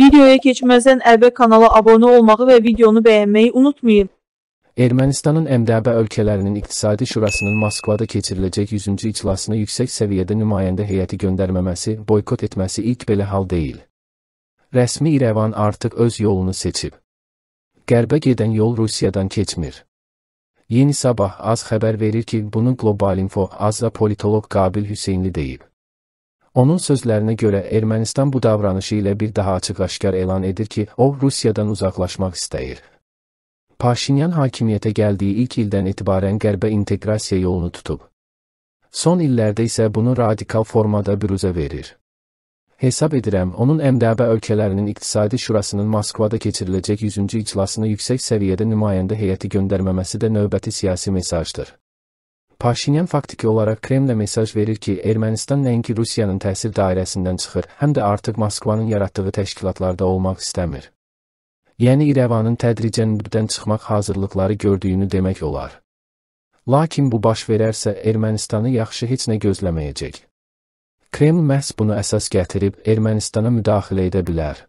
Videoya keçməzdən əvvəl kanala abunə olmağı və videonu bəyənməyi unutmayın. Ermənistanın əmdəbə ölkələrinin İqtisadi Şurasının Moskvada keçiriləcək 100-cü iclasına yüksək səviyyədə nümayəndə heyəti göndərməməsi, boykot etməsi ilk belə hal deyil. Rəsmi İrəvan artıq öz yolunu seçib. Qərbə gedən yol Rusiyadan keçmir. Yeni Sabah az xəbər verir ki, bunu Global Info az da politolog Qabil Hüseynli deyib. Onun sözlərinə görə Ermənistan bu davranışı ilə bir daha açıq-aşkar elan edir ki, o Rusiyadan uzaqlaşmaq istəyir. Paşinyan hakimiyyətə gəldiyi ilk ildən etibarən qərbə inteqrasiya yolunu tutub. Son illərdə isə bunu radikal formada büruzə verir. Hesab edirəm, onun əmdəbə ölkələrinin İqtisadi Şurasının Moskvada keçiriləcək 100-cü iclasına yüksək səviyyədə nümayəndə heyəti göndərməməsi də növbəti siyasi mesajdır. Paşinyan faktiki olaraq Kremlə mesaj verir ki, Ermənistan nəinki Rusiyanın təsir dairəsindən çıxır, həm də artıq Moskvanın yaratdığı təşkilatlarda olmaq istəmir. Yəni İrəvanın tədricən nübdən çıxmaq hazırlıqları gördüyünü demək olar. Lakin bu baş verərsə Ermənistanı yaxşı heç nə gözləməyəcək. Kreml məhz bunu əsas gətirib Ermənistana müdaxilə edə bilər.